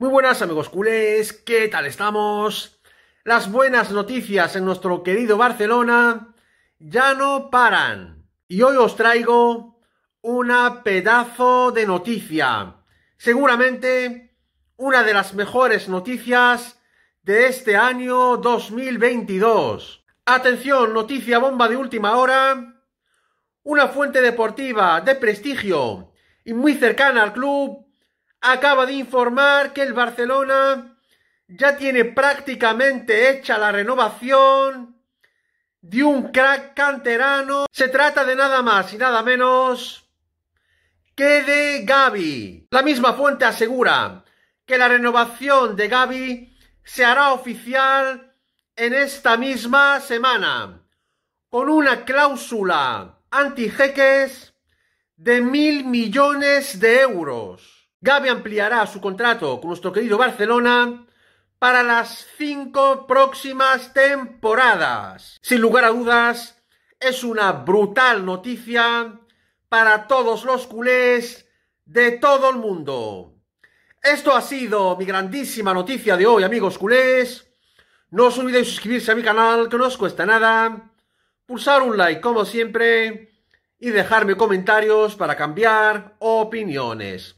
Muy buenas amigos culés, ¿qué tal estamos? Las buenas noticias en nuestro querido Barcelona ya no paran. Y hoy os traigo una pedazo de noticia. Seguramente una de las mejores noticias de este año 2022. Atención, noticia bomba de última hora. Una fuente deportiva de prestigio y muy cercana al club acaba de informar que el Barcelona ya tiene prácticamente hecha la renovación de un crack canterano. Se trata de nada más y nada menos que de Gaby. La misma fuente asegura que la renovación de Gaby se hará oficial en esta misma semana con una cláusula anti-jeques de mil millones de euros. Gaby ampliará su contrato con nuestro querido Barcelona para las cinco próximas temporadas. Sin lugar a dudas, es una brutal noticia para todos los culés de todo el mundo. Esto ha sido mi grandísima noticia de hoy, amigos culés. No os olvidéis suscribirse a mi canal, que no os cuesta nada. Pulsar un like, como siempre. Y dejarme comentarios para cambiar opiniones.